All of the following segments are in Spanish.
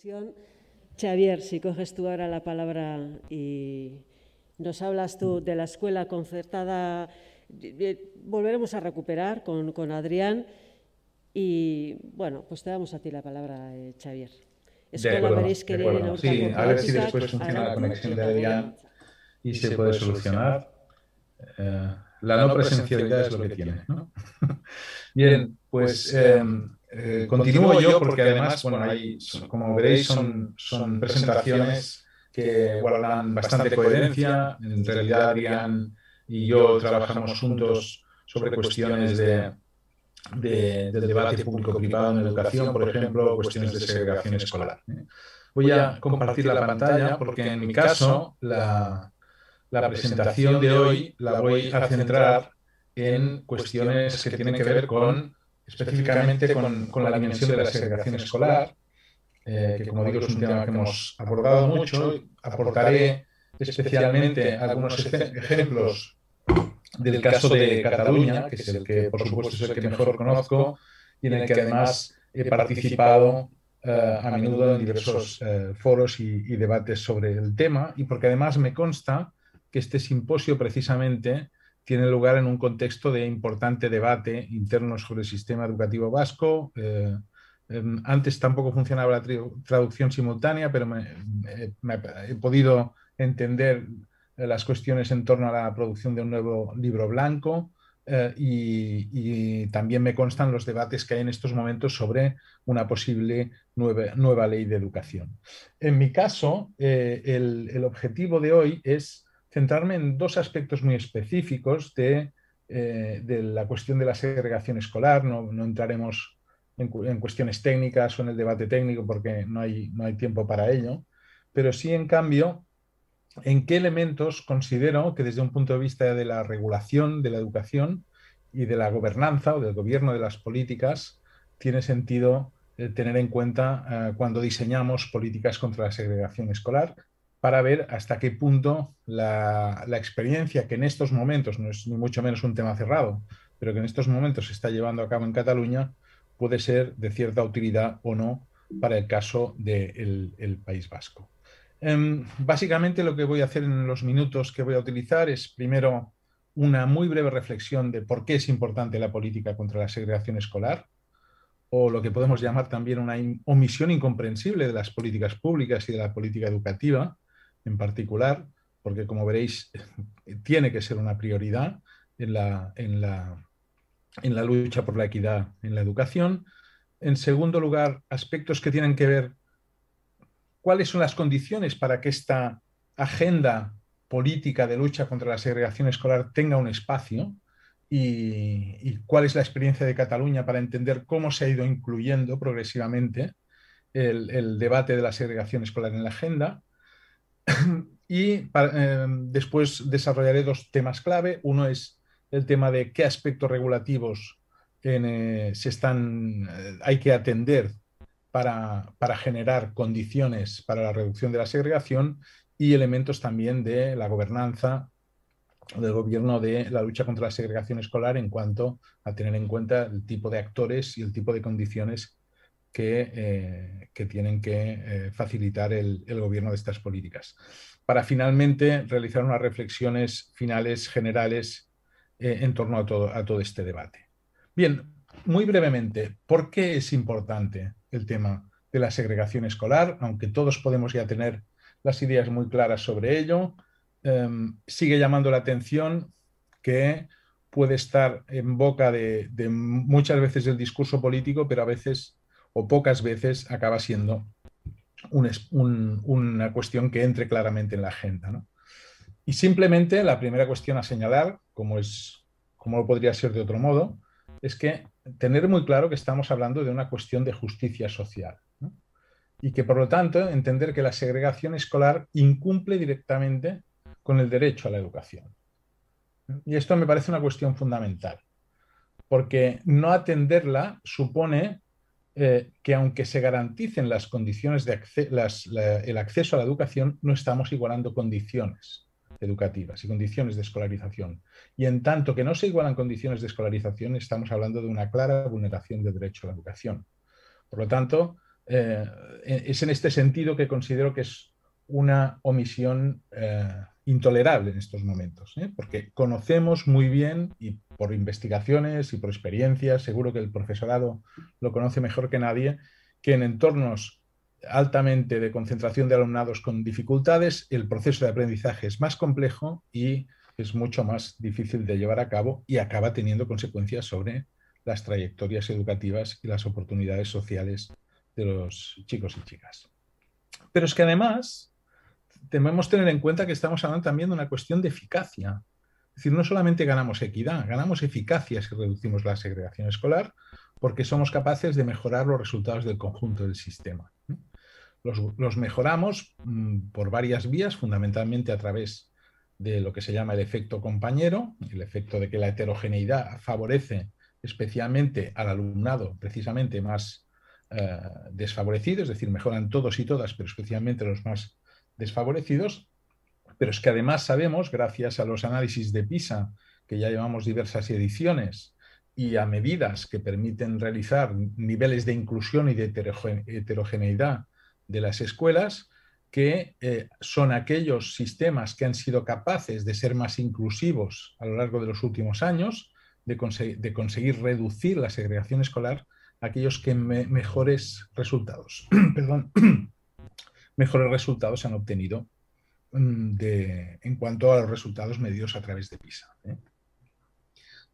Chavier, Xavier, si coges tú ahora la palabra y nos hablas tú de la escuela concertada, volveremos a recuperar con, con Adrián y, bueno, pues te damos a ti la palabra, eh, Xavier. de acuerdo, Sí, a ver si después funciona la conexión de Adrián y se puede solucionar. Eh, la no presencialidad es lo que tiene. ¿no? Bien, pues... pues eh, em, eh, continúo yo porque además, bueno, hay, como veréis, son, son presentaciones que guardan bastante coherencia. En realidad, Adrián y yo trabajamos juntos sobre cuestiones de, debate público-privado en educación, por ejemplo, cuestiones de segregación escolar. ¿eh? Voy a compartir la pantalla porque en mi caso la, la presentación de hoy la voy a centrar en cuestiones que tienen que ver con específicamente con, con la dimensión de la segregación escolar, eh, que como digo es un tema que hemos abordado mucho. Aportaré especialmente algunos ejemplos del caso de Cataluña, que es el que por supuesto es el que mejor conozco y en el que además he participado eh, a menudo en diversos eh, foros y, debates sobre el tema, y porque además me consta que este simposio precisamente tiene lugar en un contexto de importante debate interno sobre el sistema educativo vasco. Eh, em, antes tampoco funcionaba la traducción simultánea, pero he podido entender eh, las cuestiones en torno a la producción de un nuevo libro blanco. Eh, y, también me constan los debates que hay en estos momentos sobre una posible nueva, ley de educación. En mi caso, el objetivo de hoy es centrarme en dos aspectos muy específicos eh, de, la cuestión de la segregación escolar. No, entraremos en, cuestiones técnicas o en el debate técnico porque no hay, no hay tiempo para ello, pero sí, en cambio, en qué elementos considero que desde un punto de vista de la regulación de la educación y de la gobernanza o del gobierno de las políticas tiene sentido eh, tener en cuenta eh, cuando diseñamos políticas contra la segregación escolar para ver hasta qué punto la, experiencia que en estos momentos, no es ni mucho menos un tema cerrado, pero que en estos momentos se está llevando a cabo en Cataluña, puede ser de cierta utilidad o no para el caso del País Vasco. Em, básicamente lo que voy a hacer en los minutos que voy a utilizar es primero una muy breve reflexión de por qué es importante la política contra la segregación escolar, o lo que podemos llamar también una omisión incomprensible de las políticas públicas y de la política educativa, en particular, porque como veréis, tiene que ser una prioridad en la, la, en la lucha por la equidad en la educación. En segundo lugar, aspectos que tienen que ver cuáles son las condiciones para que esta agenda política de lucha contra la segregación escolar tenga un espacio y, cuál es la experiencia de Cataluña para entender cómo se ha ido incluyendo progresivamente el, debate de la segregación escolar en la agenda. y em, después desarrollaré dos temas clave. Uno es el tema de qué aspectos regulativos eh, se están, eh, hay que atender para, para, generar condiciones para la reducción de la segregación y elementos también de la gobernanza del gobierno de la lucha contra la segregación escolar en cuanto a tener en cuenta el tipo de actores y el tipo de condiciones eh, que, tienen que eh, facilitar el, gobierno de estas políticas. Para finalmente realizar unas reflexiones finales generales eh, en torno a todo, este debate. Bien, muy brevemente, ¿por qué es importante el tema de la segregación escolar? Aunque todos podemos ya tener las ideas muy claras sobre ello, em, sigue llamando la atención que puede estar en boca de, de, muchas veces el discurso político, pero a veces o pocas veces acaba siendo una cuestión que entre claramente en la agenda. Y simplemente la primera cuestión a señalar, como, es, lo podría ser de otro modo, es que tener muy claro que estamos hablando de una cuestión de justicia social. Y que, por lo tanto, entender que la segregación escolar incumple directamente con el derecho a la educación. Y esto me parece una cuestión fundamental, porque no atenderla supone eh, que aunque se garanticen las condiciones de el acceso a la educación, no estamos igualando condiciones educativas y condiciones de escolarización. Y en tanto que no se igualan condiciones de escolarización, estamos hablando de una clara vulneración de derecho a la educación. Por lo tanto, eh, e-, es en este sentido que considero que es una omisión eh, intolerable en estos momentos, ¿eh? porque conocemos muy bien y por investigaciones y por experiencias, seguro que el profesorado lo conoce mejor que nadie, que en entornos altamente de concentración de alumnados con dificultades, el proceso de aprendizaje es más complejo y es mucho más difícil de llevar a cabo y acaba teniendo consecuencias sobre las trayectorias educativas y las oportunidades sociales de los chicos y chicas. Pero es que además, debemos tener en cuenta que estamos hablando también de una cuestión de eficacia. Es decir, no solamente ganamos equidad, ganamos eficacia si reducimos la segregación escolar porque somos capaces de mejorar los resultados del conjunto del sistema. Los, mejoramos mm, por varias vías, fundamentalmente a través de lo que se llama el efecto compañero, el efecto de que la heterogeneidad favorece especialmente al alumnado precisamente más eh, desfavorecido, es decir, mejoran todos y todas, pero especialmente los más desfavorecidos, pero es que además sabemos, gracias a los análisis de PISA, que ya llevamos diversas ediciones, y a medidas que permiten realizar niveles de inclusión y de heterogeneidad de las escuelas, que eh, son aquellos sistemas que han sido capaces de ser más inclusivos a lo largo de los últimos años, de, conseguir reducir la segregación escolar, aquellos que mejores resultados Perdón. mejores resultados se han obtenido mm, en cuanto a los resultados medidos a través de PISA. ¿eh?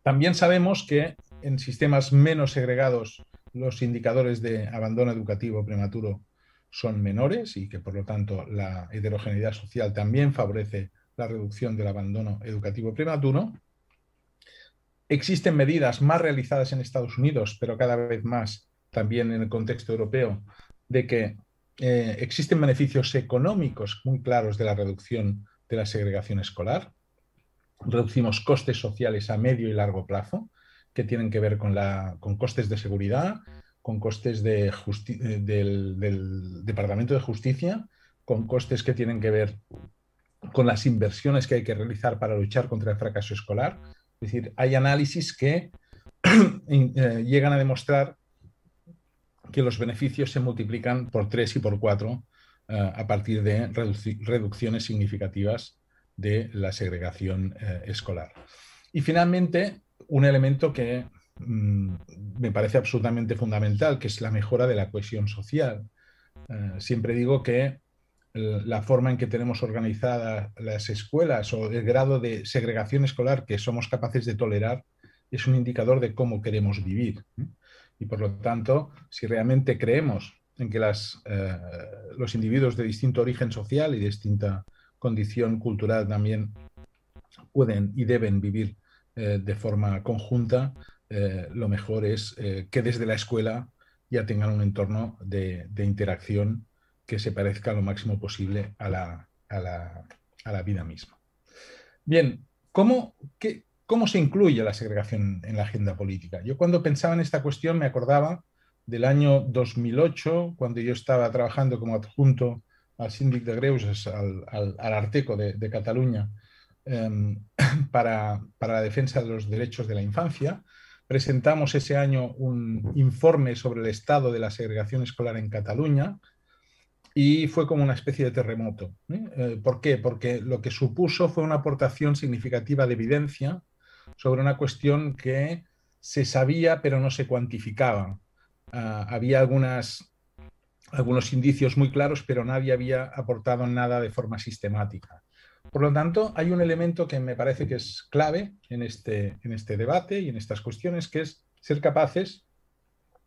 También sabemos que en sistemas menos segregados los indicadores de abandono educativo prematuro son menores y que por lo tanto la heterogeneidad social también favorece la reducción del abandono educativo prematuro. Existen medidas más realizadas en Estados Unidos, pero cada vez más también en el contexto europeo, de que eh, existen beneficios económicos muy claros de la reducción de la segregación escolar. Reducimos costes sociales a medio y largo plazo, que tienen que ver con, la, con costes de seguridad, con costes eh, del, Departamento de Justicia, con costes que tienen que ver con las inversiones que hay que realizar para luchar contra el fracaso escolar. Es decir, hay análisis que eh, llegan a demostrar que los beneficios se multiplican por tres y por cuatro eh, a partir de reducciones significativas de la segregación eh, escolar. Y finalmente, un elemento que mm, me parece absolutamente fundamental, que es la mejora de la cohesión social. Eh, siempre digo que la forma en que tenemos organizadas las escuelas o el grado de segregación escolar que somos capaces de tolerar es un indicador de cómo queremos vivir. Y por lo tanto, si realmente creemos en que las, eh, los individuos de distinto origen social y de distinta condición cultural también pueden y deben vivir eh, de forma conjunta, eh, lo mejor es que desde la escuela ya tengan un entorno de, interacción que se parezca lo máximo posible a la, a la, a la vida misma. Bien, ¿cómo, qué, ¿Cómo se incluye la segregación en la agenda política? Yo cuando pensaba en esta cuestión me acordaba del año 2008, cuando yo estaba trabajando como adjunto al síndic de Greus, al, Arteco de, Cataluña, em, para, la defensa de los derechos de la infancia. Presentamos ese año un informe sobre el estado de la segregación escolar en Cataluña y fue como una especie de terremoto. ¿eh? Eh, ¿Por qué? Porque lo que supuso fue una aportación significativa de evidencia sobre una cuestión que se sabía pero no se cuantificaba. Ah, había algunas, algunos indicios muy claros, pero nadie había aportado nada de forma sistemática. Por lo tanto, hay un elemento que me parece que es clave en este, en este debate y en estas cuestiones, que es ser capaces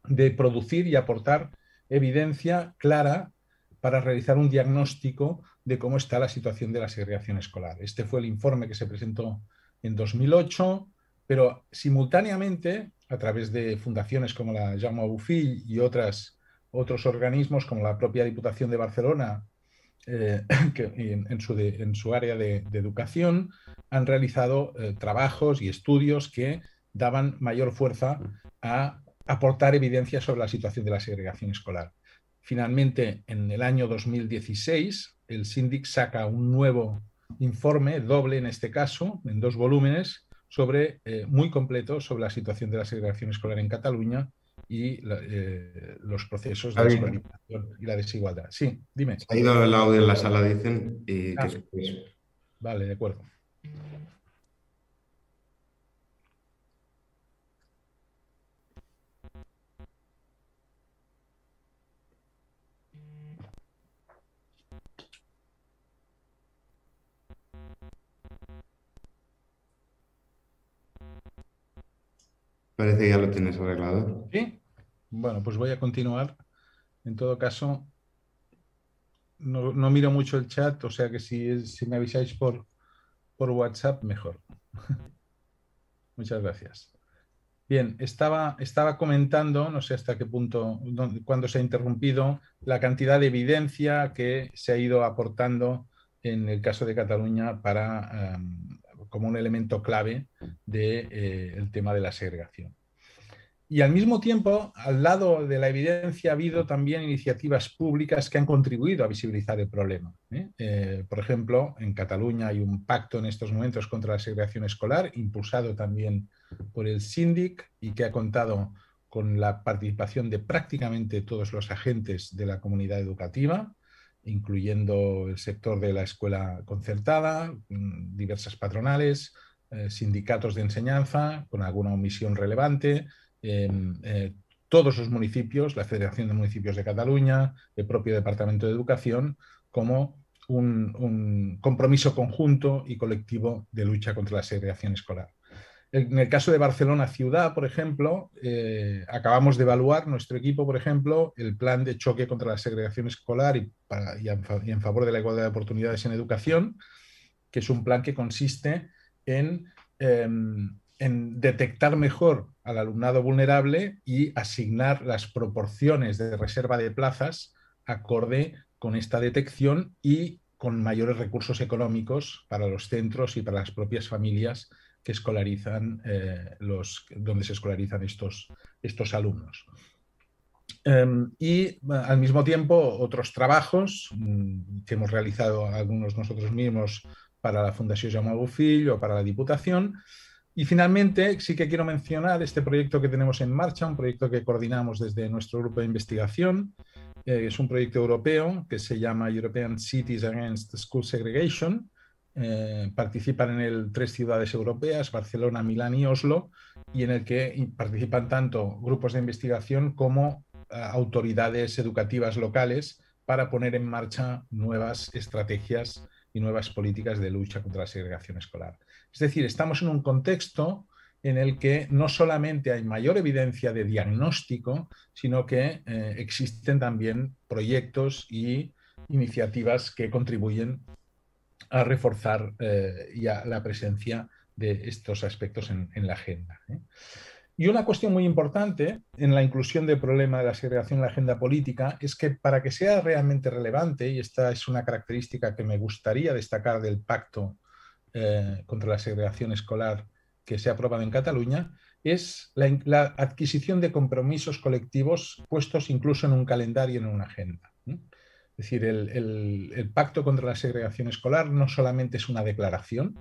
de producir y aportar evidencia clara para realizar un diagnóstico de cómo está la situación de la segregación escolar. Este fue el informe que se presentó en 2008, pero simultáneamente, a través de fundaciones como la Jaume Bufill y otras, otros organismos como la propia Diputación de Barcelona, eh, que en, su área de, educación, han realizado eh, trabajos y estudios que daban mayor fuerza a aportar evidencia sobre la situación de la segregación escolar. Finalmente, en el año 2016, el SINDIC saca un nuevo informe doble, en este caso, en dos volúmenes, sobre, eh, muy completo sobre la situación de la segregación escolar en Cataluña y eh, los procesos de y la desigualdad. Sí, dime. ha ido el audio en la sala, dicen. Ah, vale, de acuerdo. Parece que ya lo tienes arreglado. Sí. Bueno, pues voy a continuar. En todo caso, no, miro mucho el chat, o sea que si, si me avisáis por, por WhatsApp, mejor. Muchas gracias. Bien, estaba, estaba comentando, no sé hasta qué punto, cuando se ha interrumpido, la cantidad de evidencia que se ha ido aportando en el caso de Cataluña para em, como un elemento clave del eh, tema de la segregación. Y al mismo tiempo, al lado de la evidencia, ha habido también iniciativas públicas que han contribuido a visibilizar el problema. ¿eh? Eh, por ejemplo, en Cataluña hay un pacto en estos momentos contra la segregación escolar, impulsado también por el SINDIC y que ha contado con la participación de prácticamente todos los agentes de la comunidad educativa incluyendo el sector de la escuela concertada, mm, diversas patronales, eh, sindicatos de enseñanza, con alguna omisión relevante, em, eh, todos los municipios, la Federación de Municipios de Cataluña, el propio Departamento de Educación, como un compromiso conjunto y colectivo de lucha contra la segregación escolar. En el caso de Barcelona Ciudad, por ejemplo, eh, acabamos de evaluar nuestro equipo, por ejemplo, el plan de choque contra la segregación escolar y, en, favor de la igualdad de oportunidades en educación, que es un plan que consiste em, en detectar mejor al alumnado vulnerable y asignar las proporciones de reserva de plazas acorde con esta detección y con mayores recursos económicos para los centros y para las propias familias que escolarizan eh, los, donde se escolarizan estos, estos alumnos. Em, y eh, al mismo tiempo otros trabajos mm, que hemos realizado algunos nosotros mismos para la Fundación Jaume Filho o para la Diputación. Y finalmente sí que quiero mencionar este proyecto que tenemos en marcha, un proyecto que coordinamos desde nuestro grupo de investigación. Eh, es un proyecto europeo que se llama European Cities Against School Segregation, eh, participan en el tres ciudades europeas, Barcelona, Milán y Oslo, y en el que participan tanto grupos de investigación como eh, autoridades educativas locales para poner en marcha nuevas estrategias y nuevas políticas de lucha contra la segregación escolar. Es decir, estamos en un contexto en el que no solamente hay mayor evidencia de diagnóstico, sino que eh, existen también proyectos y iniciativas que contribuyen a reforzar eh, ya la presencia de estos aspectos en, la agenda. ¿eh? Y una cuestión muy importante en la inclusión del problema de la segregación en la agenda política es que para que sea realmente relevante, y esta es una característica que me gustaría destacar del pacto eh, contra la segregación escolar que se ha aprobado en Cataluña, es la, la adquisición de compromisos colectivos puestos incluso en un calendario, en una agenda. Es decir, el, pacto contra la segregación escolar no solamente es una declaración,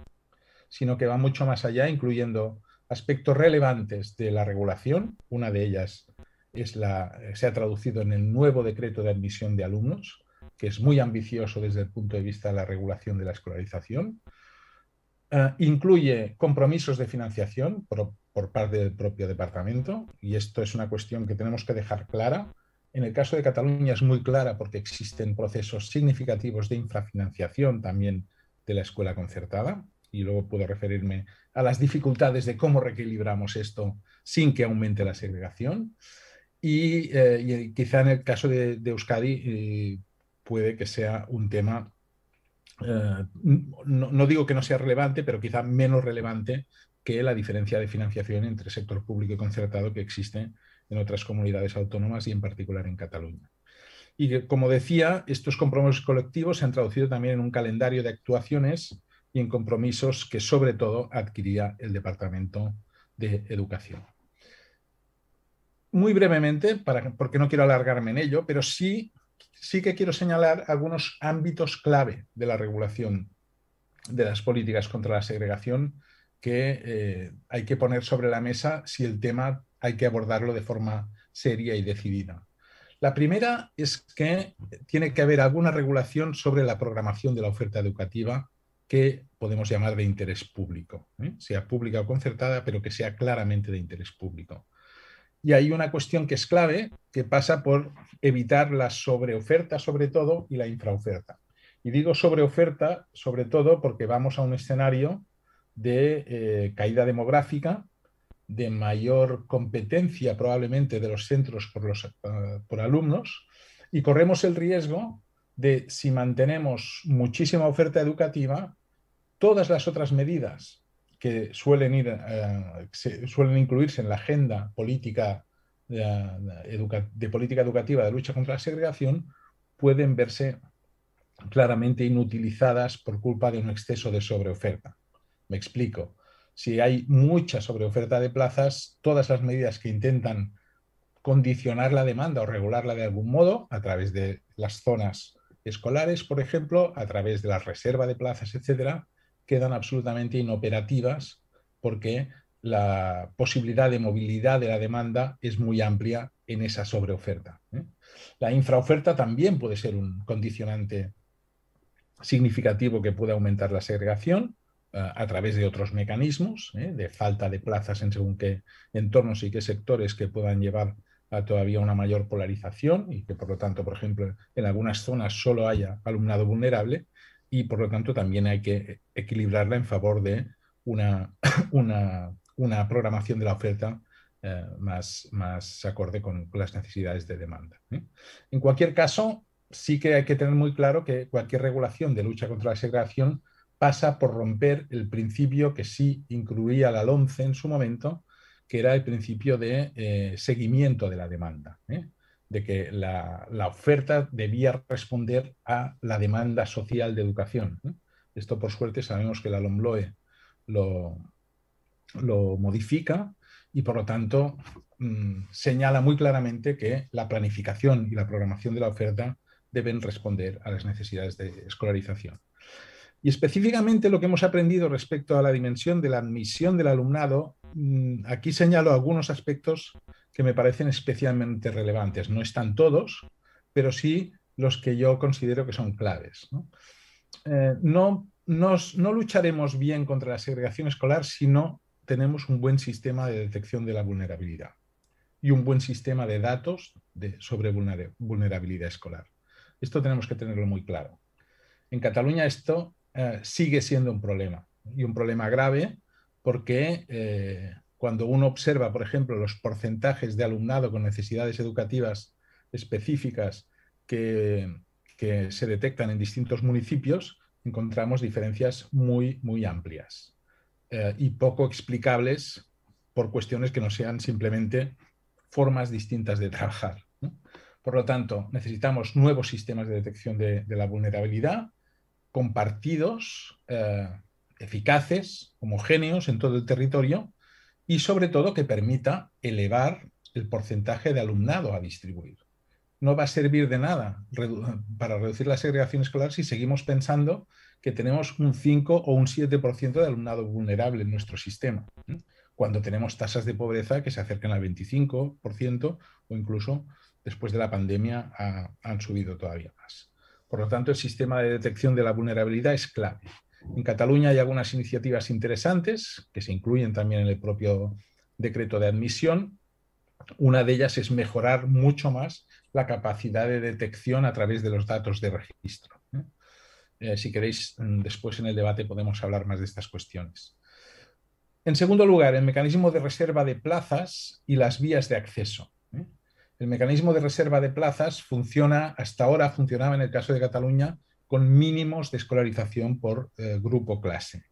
sino que va mucho más allá, incluyendo aspectos relevantes de la regulación. Una de ellas es la, se ha traducido en el nuevo decreto de admisión de alumnos, que es muy ambicioso desde el punto de vista de la regulación de la escolarización. Eh, incluye compromisos de financiación por parte del propio departamento, y esto es una cuestión que tenemos que dejar clara en el caso de Cataluña es muy clara porque existen procesos significativos de infrafinanciación también de la escuela concertada y luego puedo referirme a las dificultades de cómo reequilibramos esto sin que aumente la segregación. Y, eh, quizá en el caso de, Euskadi eh, puede que sea un tema, eh, no, no digo que no sea relevante, pero quizá menos relevante que la diferencia de financiación entre sector público y concertado que existe en otras comunidades autónomas y en particular en Cataluña. Y como decía, estos compromisos colectivos se han traducido también en un calendario de actuaciones y en compromisos que sobre todo adquiría el Departamento de Educación. Muy brevemente, para, porque no quiero alargarme en ello, pero sí, sí que quiero señalar algunos ámbitos clave de la regulación de las políticas contra la segregación que eh, hay que poner sobre la mesa si el tema hay que abordarlo de forma seria y decidida. La primera es que tiene que haber alguna regulación sobre la programación de la oferta educativa que podemos llamar de interés público, ¿eh? sea pública o concertada, pero que sea claramente de interés público. Y hay una cuestión que es clave, que pasa por evitar la sobreoferta sobre todo y la infraoferta. Y digo sobreoferta sobre todo porque vamos a un escenario de eh, caída demográfica de mayor competencia probablemente de los centros eh, por, alumnos y corremos el riesgo de, si mantenemos muchísima oferta educativa, todas las otras medidas que suelen, eh, suelen incluirse en la agenda política, eh, de política educativa de lucha contra la segregación pueden verse claramente inutilizadas por culpa de un exceso de sobreoferta. Me explico si hay mucha sobreoferta de plazas, todas las medidas que intentan condicionar la demanda o regularla de algún modo, a través de las zonas escolares, por ejemplo, a través de la reserva de plazas, etcétera, quedan absolutamente inoperativas porque la posibilidad de movilidad de la demanda es muy amplia en esa sobreoferta. ¿eh? La infraoferta también puede ser un condicionante significativo que puede aumentar la segregación a través de otros mecanismos, ¿eh? de falta de plazas en según qué entornos y qué sectores que puedan llevar a todavía una mayor polarización y que por lo tanto, por ejemplo, en algunas zonas solo haya alumnado vulnerable y por lo tanto también hay que equilibrarla en favor de una, una, programación de la oferta eh, más, más acorde con las necesidades de demanda. ¿eh? En cualquier caso, sí que hay que tener muy claro que cualquier regulación de lucha contra la segregación pasa por romper el principio que sí incluía la LOMCE en su momento, que era el principio de eh, seguimiento de la demanda, ¿eh? de que la, oferta debía responder a la demanda social de educación. ¿eh? Esto, por suerte, sabemos que la LOMLOE lo, lo modifica y, por lo tanto, mm, señala muy claramente que la planificación y la programación de la oferta deben responder a las necesidades de escolarización. Y específicamente lo que hemos aprendido respecto a la dimensión de la admisión del alumnado, mm, aquí señalo algunos aspectos que me parecen especialmente relevantes. No están todos, pero sí los que yo considero que son claves. No, eh, nos, lucharemos bien contra la segregación escolar si no tenemos un buen sistema de detección de la vulnerabilidad y un buen sistema de datos de, sobre vulnerabilidad escolar. Esto tenemos que tenerlo muy claro. En Cataluña esto eh, sigue siendo un problema y un problema grave porque eh, cuando uno observa, por ejemplo, los porcentajes de alumnado con necesidades educativas específicas que, se detectan en distintos municipios, encontramos diferencias muy, muy amplias eh, y poco explicables por cuestiones que no sean simplemente formas distintas de trabajar. Por lo tanto, necesitamos nuevos sistemas de detección de la vulnerabilidad, compartidos, eh, eficaces, homogéneos en todo el territorio y sobre todo que permita elevar el porcentaje de alumnado a distribuir. No va a servir de nada para reducir la segregación escolar si seguimos pensando que tenemos un 5 o un 7% de alumnado vulnerable en nuestro sistema, ¿eh? cuando tenemos tasas de pobreza que se acercan al 25% o incluso después de la pandemia han subido todavía más. Por lo tanto, el sistema de detección de la vulnerabilidad es clave. En Cataluña hay algunas iniciativas interesantes que se incluyen también en el propio decreto de admisión. Una de ellas es mejorar mucho más la capacidad de detección a través de los datos de registro. ¿eh? Eh, si queréis, mm, después en el debate podemos hablar más de estas cuestiones. En segundo lugar, el mecanismo de reserva de plazas y las vías de acceso. El mecanismo de reserva de plazas funciona, hasta ahora funcionaba en el caso de Cataluña, con mínimos de escolarización por eh, grupo clase.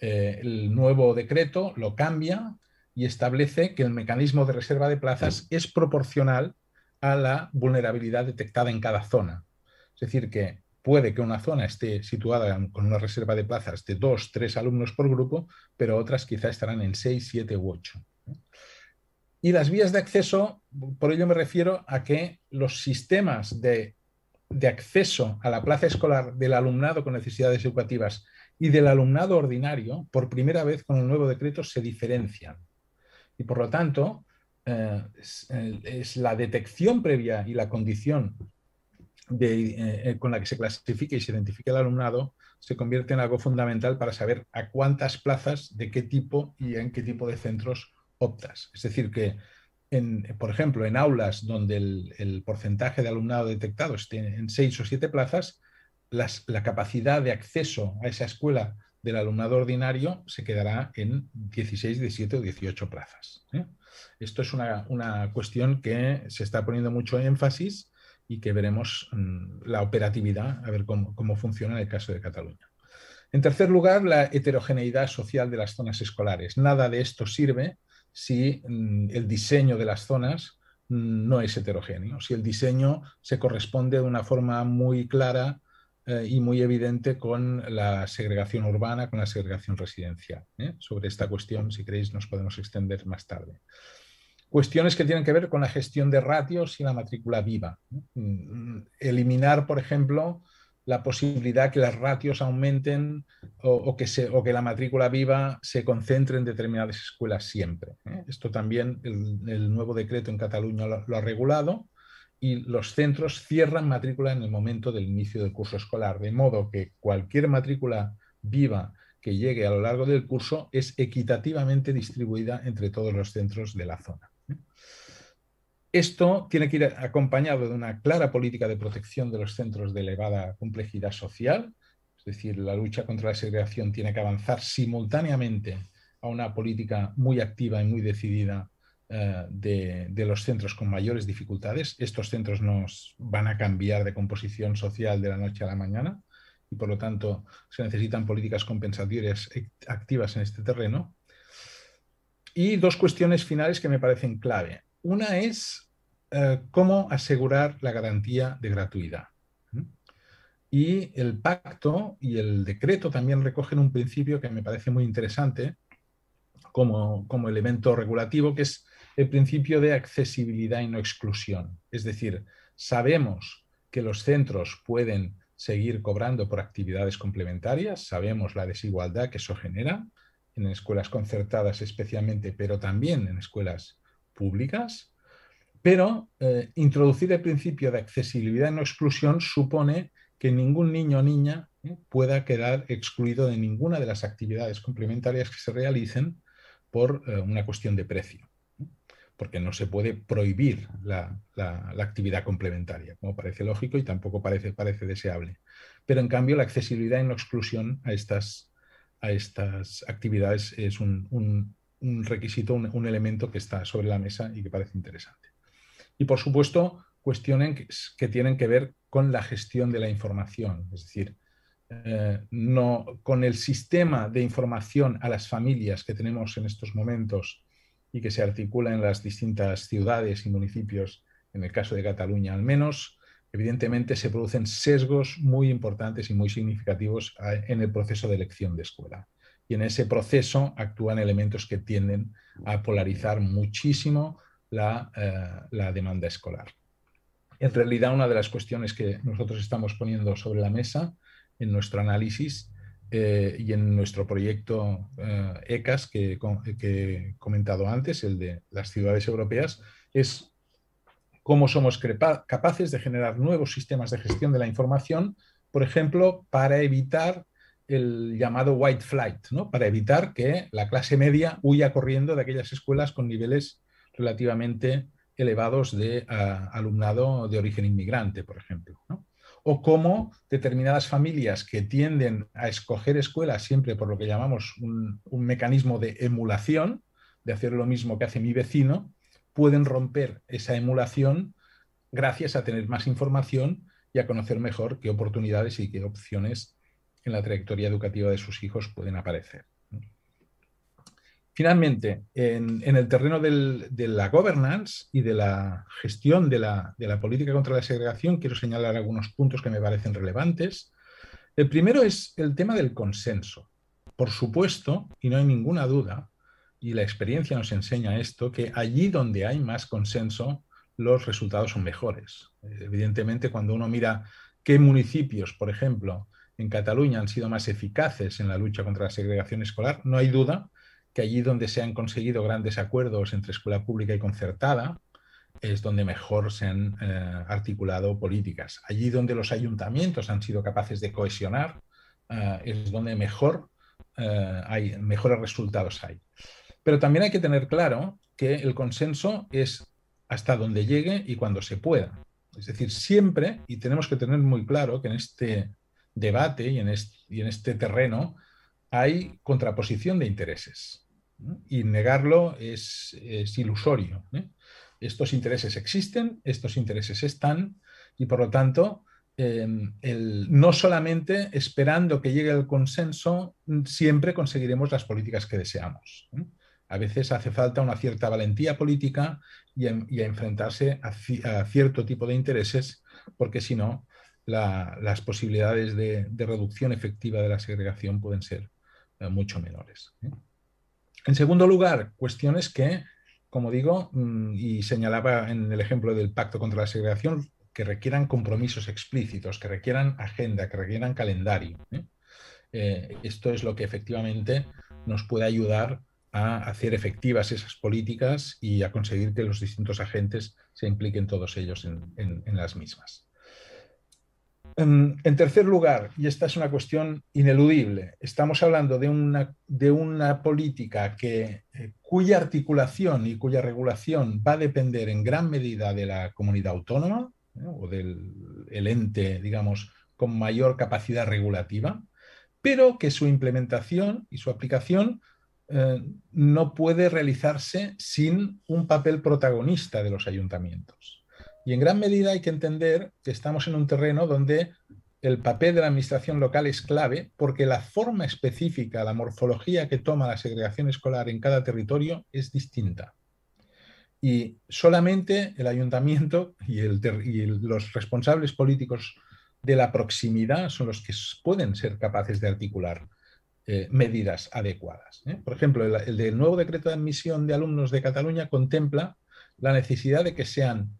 Eh, el nuevo decreto lo cambia y establece que el mecanismo de reserva de plazas es proporcional a la vulnerabilidad detectada en cada zona. Es decir, que puede que una zona esté situada con una reserva de plazas de dos, tres alumnos por grupo, pero otras quizá estarán en seis, siete u ocho. Y las vías de acceso, por ello me refiero a que los sistemas de, acceso a la plaza escolar del alumnado con necesidades educativas y del alumnado ordinario, por primera vez con el nuevo decreto, se diferencian. Y por lo tanto, eh, eh, es, la detección previa y la condición eh, con la que se clasifica y se identifica el alumnado se convierte en algo fundamental para saber a cuántas plazas, de qué tipo y en qué tipo de centros es decir, que, por ejemplo, en aulas donde el, porcentaje de alumnado detectado esté en seis o siete plazas, la capacidad de acceso a esa escuela del alumnado ordinario se quedará en 16, 17 o 18 plazas. ¿eh? Esto es una, cuestión que se está poniendo mucho énfasis y que veremos mm, la operatividad, a ver cómo, cómo, funciona en el caso de Cataluña. En tercer lugar, la heterogeneidad social de las zonas escolares. Nada de esto sirve si mm, el diseño de las zonas no es heterogéneo, si el diseño se corresponde de una forma muy clara eh, y muy evidente con la segregación urbana, con la segregación residencial. ¿eh? Sobre esta cuestión, si queréis, nos podemos extender más tarde. Cuestiones que tienen que ver con la gestión de ratios y la matrícula viva. Mm, mm, eliminar, por ejemplo, la posibilidad que las ratios aumenten o, que, la matrícula viva se concentre en determinadas escuelas siempre. ¿eh? Esto también el, nuevo decreto en Cataluña lo, ha regulado y los centros cierran matrícula en el momento del inicio del curso escolar, de modo que cualquier matrícula viva que llegue a lo largo del curso es equitativamente distribuida entre todos los centros de la zona. ¿eh? Esto tiene que ir acompañado de una clara política de protección de los centros de elevada complejidad social, es decir, la lucha contra la segregación tiene que avanzar simultáneamente a una política muy activa y muy decidida eh, de, de, los centros con mayores dificultades. Estos centros no van a cambiar de composición social de la noche a la mañana y por lo tanto se necesitan políticas compensatorias activas en este terreno. Y dos cuestiones finales que me parecen clave. Una es eh, cómo asegurar la garantía de gratuidad. Y el pacto y el decreto también recogen un principio que me parece muy interesante como elemento regulativo, que es el principio de accesibilidad y no exclusión. Es decir, sabemos que los centros pueden seguir cobrando por actividades complementarias, sabemos la desigualdad que eso genera en escuelas concertadas especialmente, pero también en escuelas públicas, pero eh, introducir el principio de accesibilidad no exclusión supone que ningún niño o niña ¿eh? pueda quedar excluido de ninguna de las actividades complementarias que se realicen por eh, una cuestión de precio, porque no se puede prohibir la, actividad complementaria, como parece lógico y tampoco parece, parece deseable. Pero en cambio la accesibilidad y no exclusión a estas, a estas actividades es un un requisito, un, elemento que está sobre la mesa y que parece interesante. Y por supuesto, cuestiones que, tienen que ver con la gestión de la información, es decir, eh, no, con el sistema de información a las familias que tenemos en estos momentos y que se articula en las distintas ciudades y municipios, en el caso de Cataluña al menos, evidentemente se producen sesgos muy importantes y muy significativos eh, en el proceso de elección de escuela y en ese proceso actúan elementos que tienden a polarizar muchísimo eh, la, demanda escolar. En realidad, una de las cuestiones que nosotros estamos poniendo sobre la mesa en nuestro análisis eh, y en nuestro proyecto eh, ECAS que, que, he comentado antes, el de las ciudades europeas, es cómo somos capaces de generar nuevos sistemas de gestión de la información, por ejemplo, para evitar el llamado white flight, para evitar que la clase media huya corriendo de aquellas escuelas con niveles relativamente elevados de ah, alumnado de origen inmigrante, por ejemplo. O cómo determinadas familias que tienden a escoger escuelas siempre por lo que llamamos un, un mecanismo de emulación, de hacer lo mismo que hace mi vecino, pueden romper esa emulación gracias a tener más información y a conocer mejor qué oportunidades y qué opciones en la trayectoria educativa de sus hijos pueden aparecer. Finalmente, en, el terreno de la governance y de la gestión de la, política contra la segregación, quiero señalar algunos puntos que me parecen relevantes. El primero es el tema del consenso. Por supuesto, y no hay ninguna duda, y la experiencia nos enseña esto, que allí donde hay más consenso, los resultados son mejores. Evidentemente, cuando uno mira qué municipios, por ejemplo, en Cataluña han sido más eficaces en la lucha contra la segregación escolar, no hay duda que allí donde se han conseguido grandes acuerdos entre escuela pública y concertada es donde mejor se han eh, articulado políticas. Allí donde los ayuntamientos han sido capaces de cohesionar eh, es donde mejor, eh, hay, mejores resultados hay. Pero también hay que tener claro que el consenso es hasta donde llegue y cuando se pueda. Es decir, siempre, y tenemos que tener muy claro que en este debate y en, este, terreno hay contraposición de intereses. Y negarlo es, ilusorio. ¿eh? Estos intereses existen, estos intereses están, y por lo tanto, em, no solamente esperando que llegue el consenso, siempre conseguiremos las políticas que deseamos. ¿eh? A veces hace falta una cierta valentía política y, a enfrentarse a, cierto tipo de intereses, porque si no, las posibilidades de, reducción efectiva de la segregación pueden ser eh, mucho menores. ¿eh? En segundo lugar, cuestiones que, como digo, mm, y señalaba en el ejemplo del pacto contra la segregación, que requieran compromisos explícitos, que requieran agenda, que requieran calendario. ¿eh? esto es lo que efectivamente nos puede ayudar a hacer efectivas esas políticas y a conseguir que los distintos agentes se impliquen todos ellos en las mismas. Em, en, tercer lugar, y esta es una cuestión ineludible, estamos hablando de una, política que, eh, cuya articulación y cuya regulación va a depender en gran medida de la comunidad autónoma ¿eh? o del ente, digamos, con mayor capacidad regulativa, pero que su implementación y su aplicación eh, no puede realizarse sin un papel protagonista de los ayuntamientos. Y en gran medida hay que entender que estamos en un terreno donde el papel de la administración local es clave porque la forma específica, la morfología que toma la segregación escolar en cada territorio es distinta. Y solamente el ayuntamiento y, los responsables políticos de la proximidad son los que pueden ser capaces de articular eh, medidas adecuadas. ¿eh? Por ejemplo, el, el, nuevo decreto de admisión de alumnos de Cataluña contempla la necesidad de que sean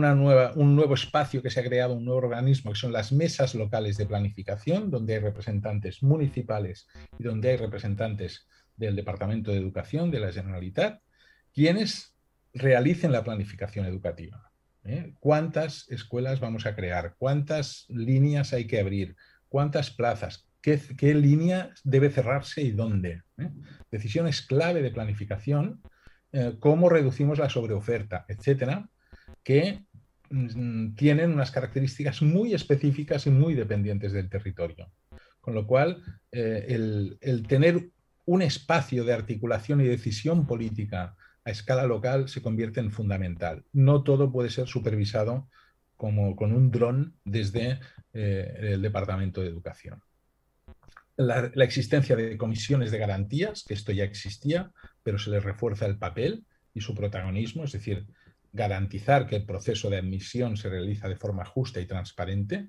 nueva, un nuevo espacio que se ha creado, un nuevo organismo, que son las mesas locales de planificación, donde hay representantes municipales y donde hay representantes del Departamento de Educación, de la Generalitat, quienes realicen la planificación educativa. ¿eh? ¿Cuántas escuelas vamos a crear? ¿Cuántas líneas hay que abrir? ¿Cuántas plazas? ¿Qué, línea debe cerrarse y dónde? ¿eh? Decisiones clave de planificación, eh, cómo reducimos la sobreoferta, etcétera, que mm, tienen unas características muy específicas y muy dependientes del territorio. Con lo cual, eh, el, tener un espacio de articulación y decisión política a escala local se convierte en fundamental. No todo puede ser supervisado como con un dron desde eh, el Departamento de Educación. La, la existencia de comisiones de garantías, que esto ya existía, pero se les refuerza el papel y su protagonismo, es decir, garantizar que el proceso de admisión se realiza de forma justa y transparente.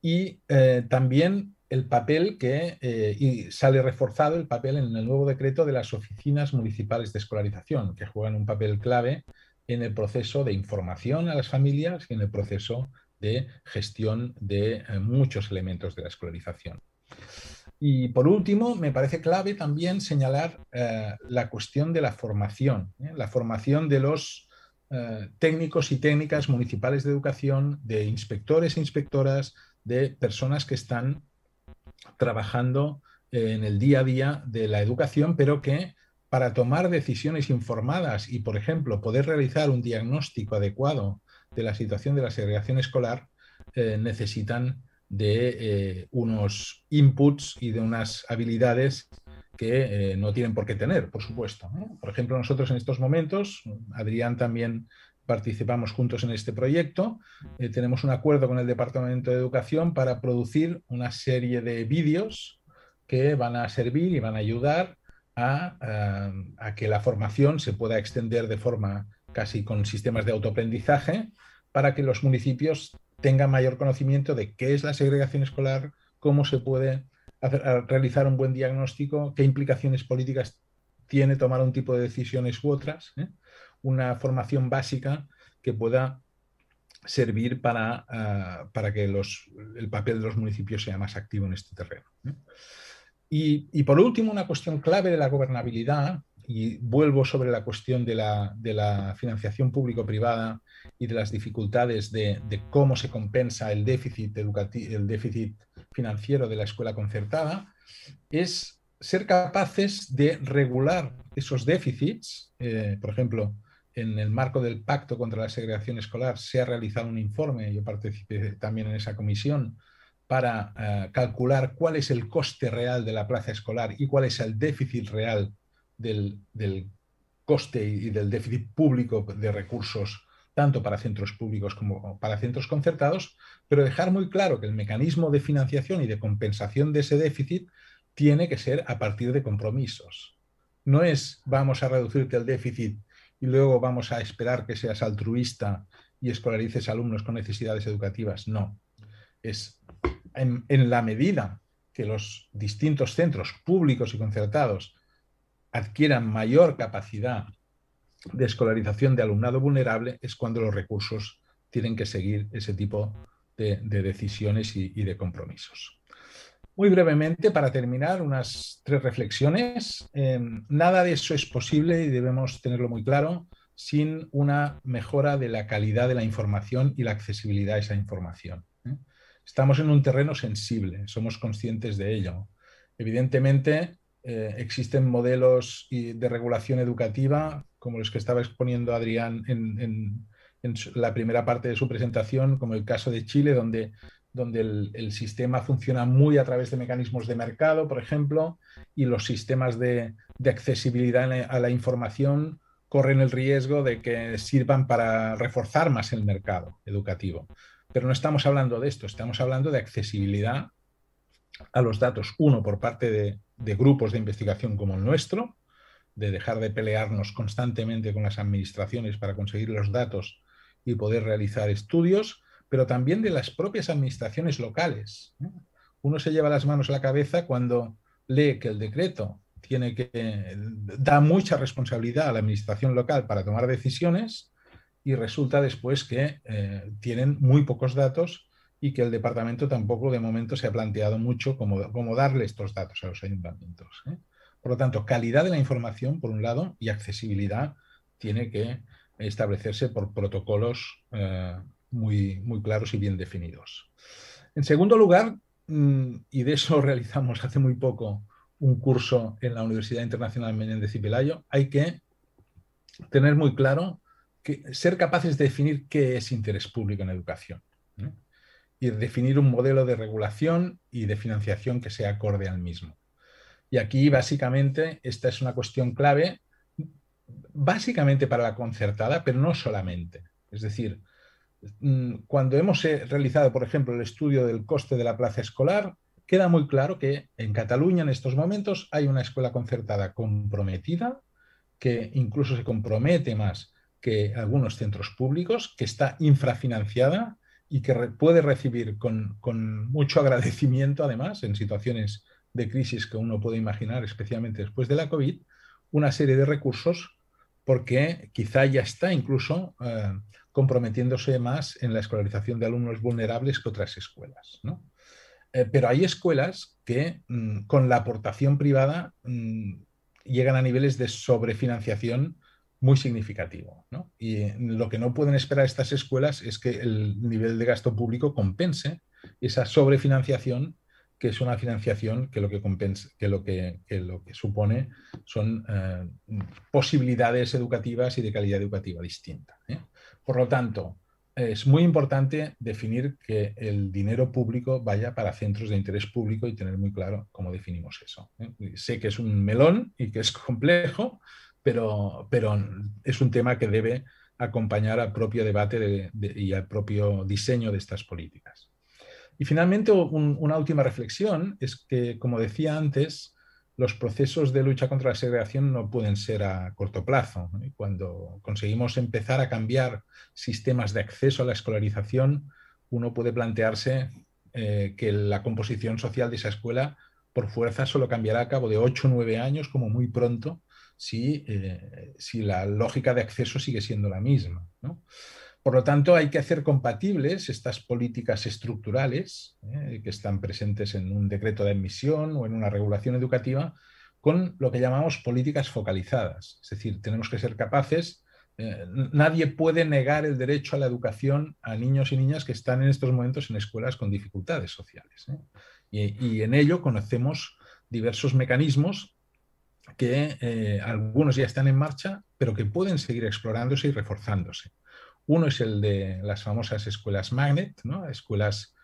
Y eh, también el papel que eh, y sale reforzado el papel en el nuevo decreto de las oficinas municipales de escolarización, que juegan un papel clave en el proceso de información a las familias y en el proceso de gestión de eh, muchos elementos de la escolarización. Y por último, me parece clave también señalar la cuestión de la formación, la formación de los eh, técnicos y técnicas municipales de educación, de inspectores e inspectoras, de personas que están trabajando eh, en el día a día de la educación, pero que para tomar decisiones informadas y, por ejemplo, poder realizar un diagnóstico adecuado de la situación de la segregación escolar, eh, necesitan de unos inputs y de unas habilidades que eh, no tienen por qué tener, por supuesto. Por ejemplo, nosotros en estos momentos, Adrián también participamos juntos en este proyecto, eh, tenemos un acuerdo con el Departamento de Educación para producir una serie de vídeos que van a servir y van a ayudar eh, a que la formación se pueda extender de forma casi con sistemas de autoaprendizaje para que los municipios tengan mayor conocimiento de qué es la segregación escolar, cómo se puede realizar un buen diagnóstico, qué implicaciones políticas tiene tomar un tipo de decisiones u otras, ¿eh? una formación básica que pueda servir ah, para, que los, el papel de los municipios sea más activo en este terreno. ¿eh? Y, por último, una cuestión clave de la gobernabilidad, y vuelvo sobre la cuestión de la, de la financiación público-privada y de las dificultades de, cómo se compensa el déficit, educativo el déficit financiero de la escuela concertada, es ser capaces de regular esos déficits. Eh, por ejemplo, en el marco del Pacto contra la Segregación Escolar se ha realizado un informe, yo participé también en esa comisión, para eh, calcular cuál es el coste real de la plaza escolar y cuál es el déficit real del, coste y del déficit público de recursos tanto para centros públicos como para centros concertados, pero dejar muy claro que el mecanismo de financiación y de compensación de ese déficit tiene que ser a partir de compromisos. No es vamos a reducirte el déficit y luego vamos a esperar que seas altruista y escolarices alumnos con necesidades educativas. No. Es en, la medida que los distintos centros públicos y concertados adquieran mayor capacidad de escolarización de alumnado vulnerable es cuando los recursos tienen que seguir ese tipo de, decisiones y, de compromisos. Muy brevemente, para terminar, unas tres reflexiones. Em, nada de eso es posible y debemos tenerlo muy claro sin una mejora de la calidad de la información y la accesibilidad a esa información. ¿eh? Estamos en un terreno sensible, somos conscientes de ello. Evidentemente, eh, existen modelos de regulación educativa como los que estaba exponiendo Adrián en, la primera parte de su presentación, como el caso de Chile, donde donde el, sistema funciona muy a través de mecanismos de mercado, por ejemplo, y los sistemas de, accesibilidad a la información corren el riesgo de que sirvan para reforzar más el mercado educativo. Pero no estamos hablando de esto, estamos hablando de accesibilidad a los datos, uno, por parte de grupos de investigación como el nuestro, de dejar de pelearnos constantemente con las administraciones para conseguir los datos y poder realizar estudios, pero también de las propias administraciones locales. Uno se lleva las manos a la cabeza cuando lee que el decreto tiene que da mucha responsabilidad a la administración local para tomar decisiones y resulta después que eh, tienen muy pocos datos y que el departamento tampoco de momento se ha planteado mucho cómo, cómo darle estos datos a los ayuntamientos. ¿eh? Por lo tanto, calidad de la información, por un lado, y accesibilidad tiene que establecerse por protocolos eh, muy, claros y bien definidos. En segundo lugar, mm, y de eso realizamos hace muy poco un curso en la Universidad Internacional Menéndez y Pelayo, hay que tener muy claro que ser capaces de definir qué es interés público en educación ¿eh? y definir un modelo de regulación y de financiación que sea acorde al mismo. Y aquí básicamente esta es una cuestión clave, básicamente para la concertada, pero no solamente. Es decir, mm, cuando hemos eh, realizado, por ejemplo, el estudio del coste de la plaza escolar, queda muy claro que en Cataluña en estos momentos hay una escuela concertada comprometida, que incluso se compromete más que algunos centros públicos, que está infrafinanciada y que puede recibir con, con, mucho agradecimiento, además, en situaciones de crisis que uno puede imaginar, especialmente después de la COVID, una serie de recursos porque quizá ya está incluso eh, comprometiéndose más en la escolarización de alumnos vulnerables que otras escuelas. Eh, pero hay escuelas que mm, con la aportación privada mm, llegan a niveles de sobrefinanciación muy significativo. Y mm, lo que no pueden esperar estas escuelas es que el nivel de gasto público compense esa sobrefinanciación que es una financiación que lo que, lo que, supone son eh, posibilidades educativas y de calidad educativa distinta. ¿eh? Por lo tanto, es muy importante definir que el dinero público vaya para centros de interés público y tener muy claro cómo definimos eso. ¿eh? Sé que es un melón y que es complejo, pero, es un tema que debe acompañar al propio debate y al propio diseño de estas políticas. Y finalmente, una última reflexión es que, como decía antes, los procesos de lucha contra la segregación no pueden ser a corto plazo. Cuando conseguimos empezar a cambiar sistemas de acceso a la escolarización, uno puede plantearse eh, que la composición social de esa escuela por fuerza solo cambiará a cabo de 8 o 9 años, como muy pronto, eh, si, la lógica de acceso sigue siendo la misma. ¿no? Por lo tanto, hay que hacer compatibles estas políticas estructurales eh, que están presentes en un decreto de admisión o en una regulación educativa con lo que llamamos políticas focalizadas. Es decir, tenemos que ser capaces eh, nadie puede negar el derecho a la educación a niños y niñas que están en estos momentos en escuelas con dificultades sociales. ¿eh? Y, en ello conocemos diversos mecanismos que algunos ya están en marcha, pero que pueden seguir explorándose y reforzándose. Uno es el de las famosas escuelas magnet, ¿no? escuelas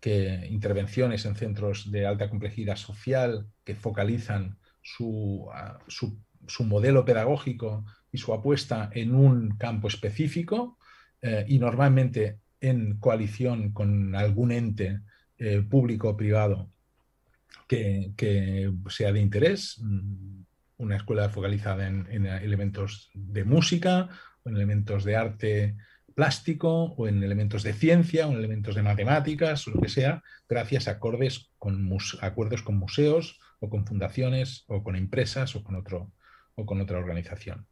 que intervenciones en centros de alta complejidad social que focalizan su, modelo pedagógico y su apuesta en un campo específico eh, y normalmente en coalición con algún ente eh, público o privado que sea de interés, una escuela focalizada en, elementos de música, o en elementos de arte plástico, o en elementos de ciencia, o en elementos de matemáticas, o lo que sea, gracias a acordes con acuerdos con museos, o con fundaciones, o con empresas, o con, otro, o con otra organización.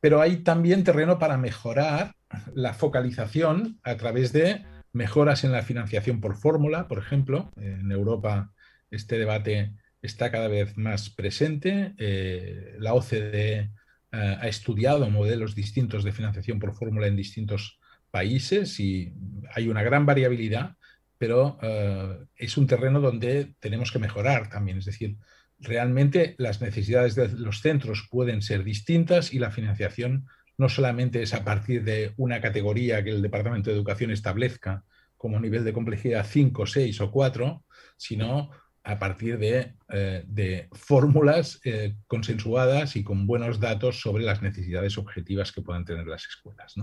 Pero hay también terreno para mejorar la focalización a través de mejoras en la financiación por fórmula, por ejemplo. En Europa este debate está cada vez más presente. Eh, la OCDE eh, ha estudiado modelos distintos de financiación por fórmula en distintos países y hay una gran variabilidad, pero eh, es un terreno donde tenemos que mejorar también. Es decir, realmente las necesidades de los centros pueden ser distintas y la financiación no solamente es a partir de una categoría que el Departamento de Educación establezca como nivel de complejidad 5, 6 o 4, sino a partir de, eh, fórmulas eh, consensuadas y con buenos datos sobre las necesidades objetivas que puedan tener las escuelas.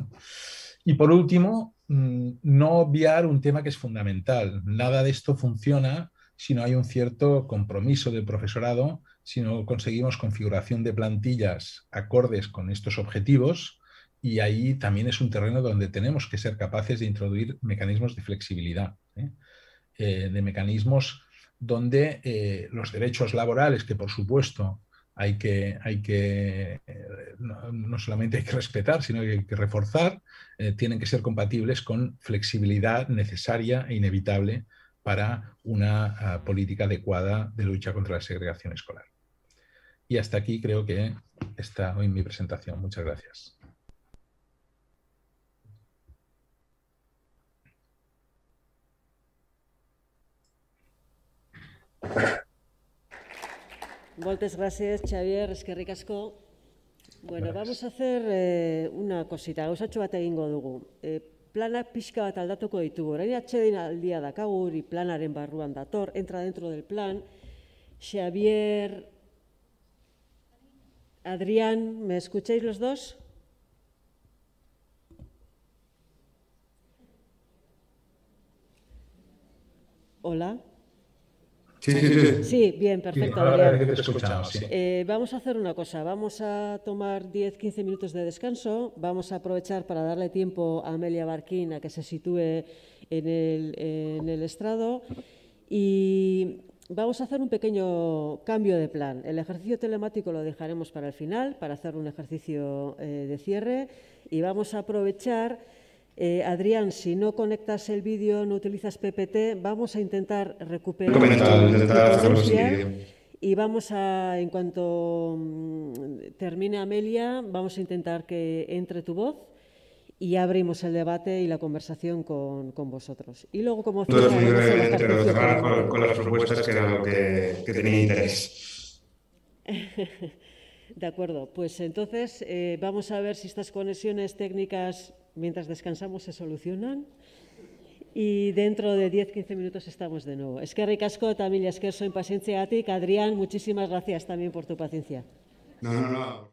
Y por último, mm, no obviar un tema que es fundamental. Nada de esto funciona si no hay un cierto compromiso del profesorado, si no conseguimos configuración de plantillas acordes con estos objetivos. Y ahí también es un terreno donde tenemos que ser capaces de introducir mecanismos de flexibilidad, ¿eh? de mecanismos donde eh, los derechos laborales, que por supuesto hay que, hay que no, solamente hay que respetar, sino que hay que reforzar, eh, tienen que ser compatibles con flexibilidad necesaria e inevitable para una ah, política adecuada de lucha contra la segregación escolar. Y hasta aquí creo que está hoy mi presentación. Muchas gracias. Moltes gracias, Xavier, Esquerri Cascó. Bueno, vamos a hacer eh, una cosita, gauza bat egingo dugu. Eh, planak pixka bat aldatuko ditugu. Horain atxe aldia dakagur, planaren barruan dator, entra dentro del plan. Xavier, Adrián, me escucháis los dos? Hola. Sí, bien, perfecto. Eh, vamos a hacer una cosa. Vamos a tomar 10-15 minutos de descanso. Vamos a aprovechar para darle tiempo a Amelia Barquina que se sitúe en el, estrado. Y vamos a hacer un pequeño cambio de plan. El ejercicio telemático lo dejaremos para el final, para hacer un ejercicio eh, de cierre. Y vamos a aprovechar eh, Adrián, si no conectas el vídeo, no utilizas PPT, vamos a intentar recuperar y vamos a, en cuanto mm, termine Amelia, vamos a intentar que entre tu voz y abrimos el debate y la conversación con, vosotros. Y luego, como... muy con, las propuestas que era lo que tenía interés. De acuerdo, pues entonces eh, vamos a ver si estas conexiones técnicas mientras descansamos se solucionan. Y dentro de 10-15 minutos estamos de nuevo. Es que ricasco también, es que soy impaciente a ti. Adrián, muchísimas gracias también por tu paciencia. No, no, no.